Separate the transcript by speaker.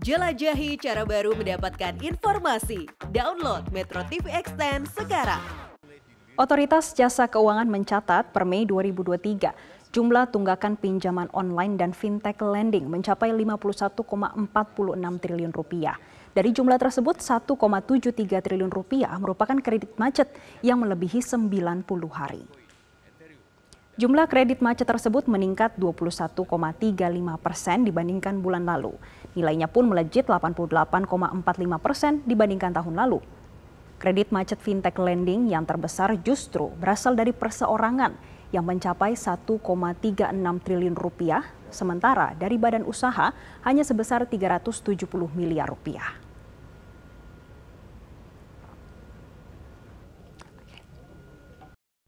Speaker 1: Jelajahi cara baru mendapatkan informasi. Download Metro TV Extend
Speaker 2: sekarang.
Speaker 3: Otoritas Jasa Keuangan mencatat per Mei 2023, Jumlah tunggakan pinjaman online dan fintech lending mencapai 51,46 triliun rupiah. Dari jumlah tersebut, 1,73 triliun rupiah merupakan kredit macet yang melebihi 90 hari. Jumlah kredit macet tersebut meningkat 21,35 persen dibandingkan bulan lalu. Nilainya pun melejit 88,45 persen dibandingkan tahun lalu. Kredit macet fintech lending yang terbesar justru berasal dari perseorangan yang mencapai 1,36 triliun rupiah, sementara dari badan usaha hanya sebesar 370
Speaker 4: miliar rupiah.